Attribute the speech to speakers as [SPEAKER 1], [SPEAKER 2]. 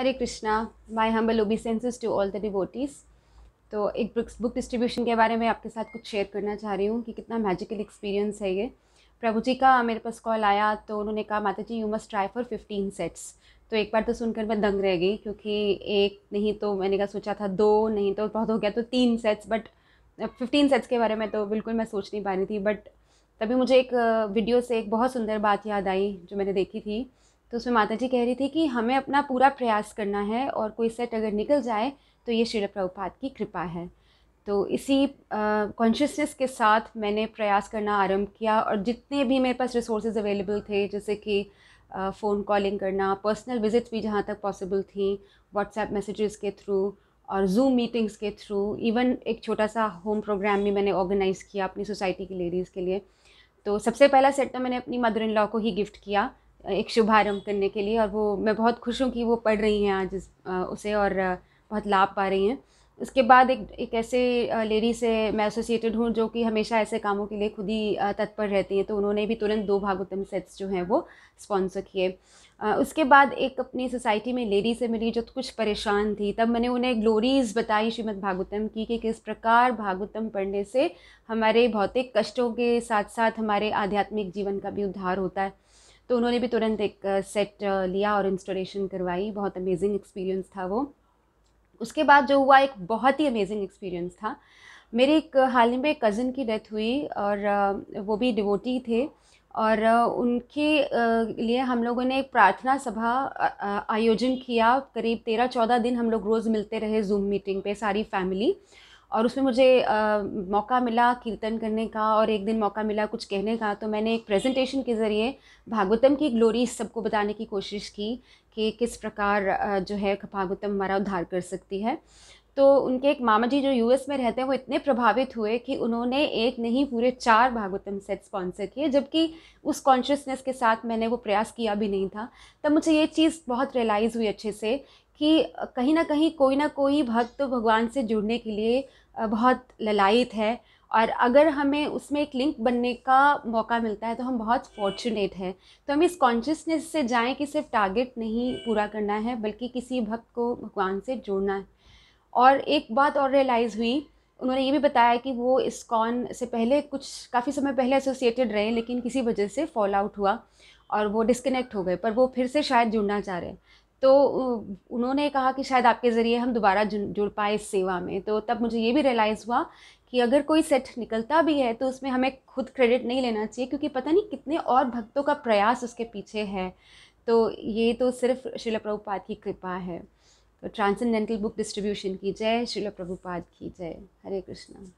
[SPEAKER 1] Hare Krishna my humble obeisances to all the devotees तो एक books book distribution के बारे में आपके साथ कुछ शेयर करना चाह रही हूँ कि कितना मैजिकल एक्सपीरियंस है ये प्रभु जी का मेरे पास कॉल आया तो उन्होंने कहा माता जी you must try for fifteen sets तो एक बार तो सुनकर मैं दंग रह गई क्योंकि एक नहीं तो मैंने कहा सोचा था दो नहीं तो बहुत हो गया तो तीन सेट्स बट फिफ्टीन सेट्स के बारे में तो बिल्कुल मैं सोच नहीं पा रही थी बट तभी मुझे एक वीडियो से एक बहुत सुंदर बात याद आई जो मैंने देखी थी तो उसमें माता जी कह रही थी कि हमें अपना पूरा प्रयास करना है और कोई सेट अगर निकल जाए तो ये शिल प्रभुपात की कृपा है तो इसी कॉन्शियसनेस के साथ मैंने प्रयास करना आरंभ किया और जितने भी मेरे पास रिसोर्सेज अवेलेबल थे जैसे कि फ़ोन कॉलिंग करना पर्सनल विजिट भी जहाँ तक पॉसिबल थी व्हाट्सएप मैसेजेस के थ्रू और जूम मीटिंग्स के थ्रू इवन एक छोटा सा होम प्रोग्राम भी मैंने ऑर्गेनाइज़ किया अपनी सोसाइटी की लेडीज़ के लिए तो सबसे पहला सेट तो मैंने अपनी मदर इन लॉ को ही गिफ्ट किया एक शुभारंभ करने के लिए और वो मैं बहुत खुश हूँ कि वो पढ़ रही हैं आज उसे और बहुत लाभ पा रही हैं उसके बाद एक एक ऐसे लेडी से मैं एसोसिएटेड हूँ जो कि हमेशा ऐसे कामों के लिए खुद ही तत्पर रहती हैं तो उन्होंने भी तुरंत दो भागवतम सेट्स जो हैं वो स्पॉन्सर किए उसके बाद एक अपनी सोसाइटी में लेडी से मेरी जो कुछ परेशान थी तब मैंने उन्हें ग्लोरीज बताई श्रीमद भागवतम की कि किस प्रकार भागवतम पढ़ने से हमारे भौतिक कष्टों के साथ साथ हमारे आध्यात्मिक जीवन का भी उद्धार होता है तो उन्होंने भी तुरंत एक सेट लिया और इंस्टॉलेशन करवाई बहुत अमेजिंग एक्सपीरियंस था वो उसके बाद जो हुआ एक बहुत ही अमेजिंग एक्सपीरियंस था मेरे एक हाल ही में कज़न की डेथ हुई और वो भी डिवोटी थे और उनके लिए हम लोगों ने एक प्रार्थना सभा आयोजन किया करीब तेरह चौदह दिन हम लोग रोज़ मिलते रहे जूम मीटिंग पे सारी फैमिली और उसमें मुझे आ, मौका मिला कीर्तन करने का और एक दिन मौका मिला कुछ कहने का तो मैंने एक प्रेजेंटेशन के ज़रिए भागवतम की ग्लोरी सबको बताने की कोशिश की कि किस प्रकार जो है भागवतम हमारा उद्धार कर सकती है तो उनके एक मामा जी जो यूएस में रहते हैं वो इतने प्रभावित हुए कि उन्होंने एक नहीं पूरे चार भागवतम सेट स्पॉन्सर किए जबकि उस कॉन्शियसनेस के साथ मैंने वो प्रयास किया भी नहीं था तब मुझे ये चीज़ बहुत रियलाइज़ हुई अच्छे से कि कहीं ना कहीं कोई ना कोई भक्त तो भगवान से जुड़ने के लिए बहुत ललायित है और अगर हमें उसमें एक लिंक बनने का मौका मिलता है तो हम बहुत फॉर्चुनेट हैं तो हम इस कॉन्शियसनेस से जाएं कि सिर्फ टारगेट नहीं पूरा करना है बल्कि किसी भक्त को भगवान से जोड़ना है और एक बात और रियलाइज़ हुई उन्होंने ये भी बताया कि वो इस्कॉन से पहले कुछ काफ़ी समय पहले एसोसिएटेड रहे लेकिन किसी वजह से फॉल आउट हुआ और वो डिस्कनेक्ट हो गए पर वो फिर से शायद जुड़ना चाह रहे हैं तो उन्होंने कहा कि शायद आपके ज़रिए हम दोबारा जुड़ पाए इस सेवा में तो तब मुझे ये भी रियलाइज़ हुआ कि अगर कोई सेट निकलता भी है तो उसमें हमें खुद क्रेडिट नहीं लेना चाहिए क्योंकि पता नहीं कितने और भक्तों का प्रयास उसके पीछे है तो ये तो सिर्फ शिल प्रभुपाद की कृपा है तो ट्रांसेंडेंटल बुक डिस्ट्रीब्यूशन की जय शिल प्रभुपाद की जय हरे कृष्णा